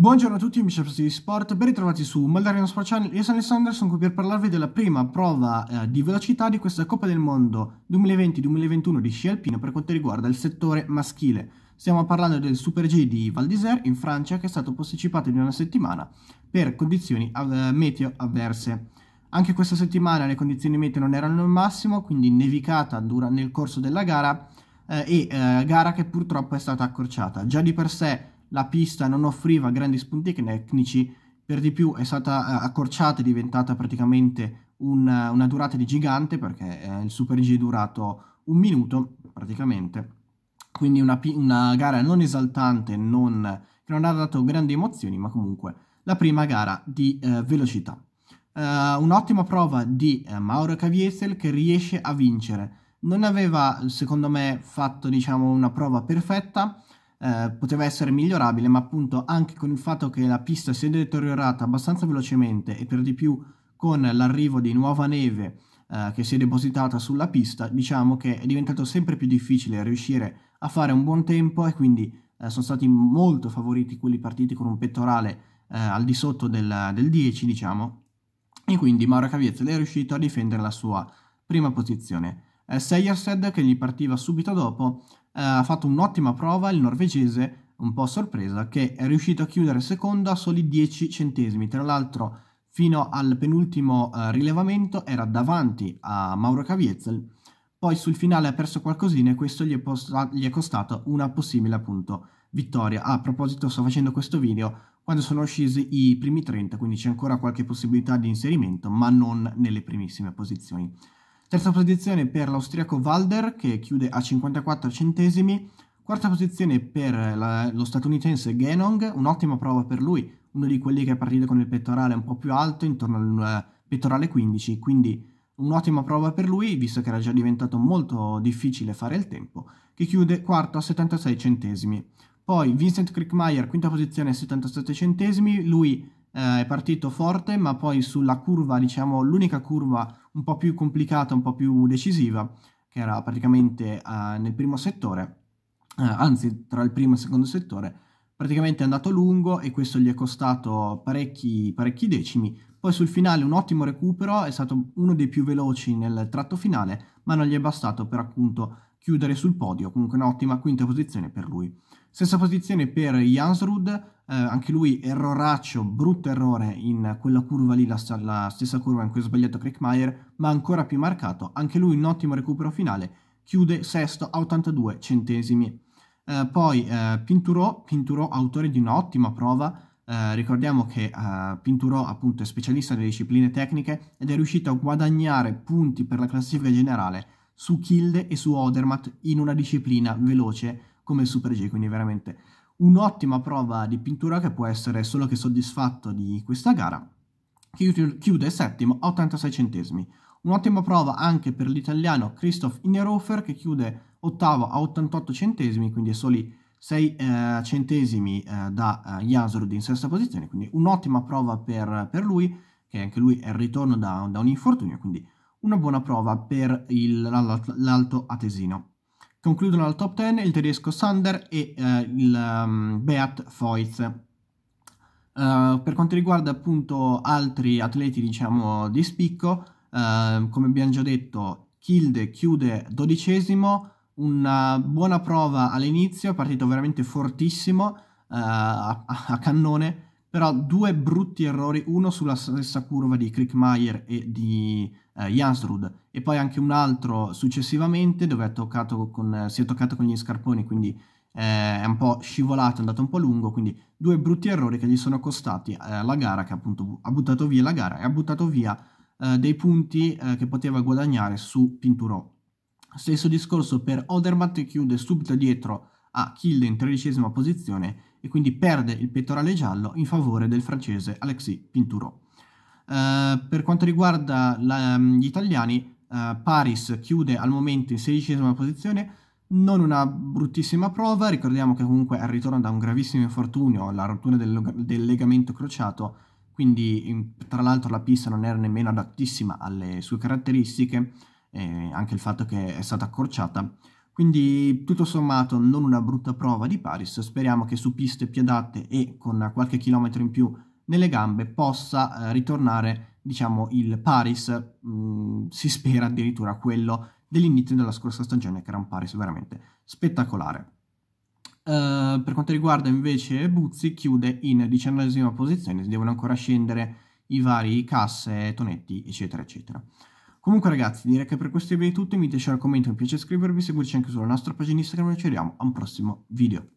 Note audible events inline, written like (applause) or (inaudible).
Buongiorno a tutti amici di Sport, ben ritrovati su Maldarino Sport Channel, io sono Alessandro, sono qui per parlarvi della prima prova eh, di velocità di questa Coppa del Mondo 2020-2021 di sci alpino per quanto riguarda il settore maschile. Stiamo parlando del Super G di Val d'Isère in Francia che è stato posticipato di una settimana per condizioni av meteo avverse. Anche questa settimana le condizioni meteo non erano al massimo, quindi nevicata dura nel corso della gara eh, e eh, gara che purtroppo è stata accorciata. Già di per sé la pista non offriva grandi spunti tecnici, per di più è stata eh, accorciata, e diventata praticamente una, eh, una durata di gigante perché eh, il Super G è durato un minuto praticamente, quindi una, una gara non esaltante, non, che non ha dato grandi emozioni, ma comunque la prima gara di eh, velocità. Uh, un'ottima prova di uh, Mauro Caviesel che riesce a vincere. Non aveva, secondo me, fatto diciamo, una prova perfetta, eh, poteva essere migliorabile, ma appunto anche con il fatto che la pista si è deteriorata abbastanza velocemente e per di più con l'arrivo di nuova neve eh, che si è depositata sulla pista, diciamo che è diventato sempre più difficile riuscire a fare un buon tempo e quindi eh, sono stati molto favoriti quelli partiti con un pettorale eh, al di sotto del, del 10, diciamo, e quindi Mauro Caviezel è riuscito a difendere la sua prima posizione. Eh, Seyersed, che gli partiva subito dopo, eh, ha fatto un'ottima prova il norvegese, un po' a sorpresa, che è riuscito a chiudere secondo a soli 10 centesimi. Tra l'altro, fino al penultimo eh, rilevamento era davanti a Mauro Caviezel, poi sul finale ha perso qualcosina e questo gli è, posta- gli è costato una possibile appunto vittoria. Ah, a proposito, sto facendo questo video quando sono scesi i primi 30, quindi c'è ancora qualche possibilità di inserimento, ma non nelle primissime posizioni. Terza posizione per l'austriaco Valder che chiude a 54 centesimi. Quarta posizione per la, lo statunitense Genong, un'ottima prova per lui, uno di quelli che è partito con il pettorale un po' più alto, intorno al uh, pettorale 15, quindi un'ottima prova per lui, visto che era già diventato molto difficile fare il tempo, che chiude quarto a 76 centesimi. Poi Vincent Krickmeyer, quinta posizione a 77 centesimi, lui eh, è partito forte, ma poi sulla curva, diciamo l'unica curva un po' più complicata, un po' più decisiva, che era praticamente eh, nel primo settore, eh, anzi tra il primo e il secondo settore, praticamente è andato lungo e questo gli è costato parecchi, parecchi decimi. Poi sul finale un ottimo recupero, è stato uno dei più veloci nel tratto finale, ma non gli è bastato per appunto chiudere sul podio, comunque un'ottima quinta posizione per lui. Stessa posizione per Jansrud, eh, anche lui erroraccio, brutto errore in quella curva lì, la, la stessa curva in cui ha sbagliato Krickmeyer, ma ancora più marcato, anche lui un ottimo recupero finale, chiude sesto a 82 centesimi. Eh, poi eh, Pinturò, Pinturò autore di un'ottima prova, Uh, ricordiamo che uh, eh, Pinturò appunto è specialista delle discipline tecniche ed è riuscito a guadagnare punti per la classifica generale su Kilde e su Odermatt in una disciplina veloce come il Super G, quindi veramente un'ottima prova di pintura che può essere solo che soddisfatto di questa gara, che chiude settimo a 86 centesimi. Un'ottima prova anche per l'italiano Christoph Innerhofer che chiude ottavo a 88 centesimi, quindi soli 6 eh, centesimi eh, da eh, Yasurud in sesta posizione, quindi un'ottima prova per, per, lui, che anche lui è il ritorno da, da un infortunio, quindi una buona prova per il, l'alto atesino. Concludono al top 10 il tedesco Sander e eh, il um, Beat Voith. Uh, per quanto riguarda appunto altri atleti diciamo di spicco, uh, come abbiamo già detto, Kilde chiude dodicesimo, una buona prova all'inizio, è partito veramente fortissimo uh, a, a, cannone, però due brutti errori, uno sulla stessa curva di Krickmeyer e di eh, Jansrud e poi anche un altro successivamente dove è con, si è toccato con gli scarponi, quindi eh, è un po' scivolato, è andato un po' lungo, quindi due brutti errori che gli sono costati eh, la gara, che appunto ha buttato via la gara e ha buttato via eh, dei punti eh, che poteva guadagnare su Pinturò. Stesso discorso per Odermatt che chiude subito dietro a Kill in tredicesima posizione e quindi perde il pettorale giallo in favore del francese Alexis Pinturo. Uh, per quanto riguarda la, mm, gli italiani, uh, Paris chiude al momento in sedicesima posizione, non una bruttissima prova, ricordiamo che comunque al ritorno da un gravissimo infortunio, la rottura del, del legamento crociato, quindi in, tra l'altro la pista non era nemmeno adattissima alle sue caratteristiche, eh, anche il fatto che è stata accorciata, quindi tutto sommato non una brutta prova di Paris, speriamo che su piste più adatte e con qualche chilometro in più nelle gambe possa eh, ritornare diciamo il Paris, mh, mm, si (laughs) spera addirittura quello dell'inizio della scorsa stagione che era un Paris veramente spettacolare. Uh, per quanto riguarda invece Buzzi chiude in diciannovesima posizione, devono ancora scendere i vari casse, tonetti eccetera eccetera. Comunque ragazzi, direi che per questo video è tutto, mi piace un commento, mi piace iscrivervi, seguirci anche sulla nostra pagina Instagram e ci vediamo a un prossimo video.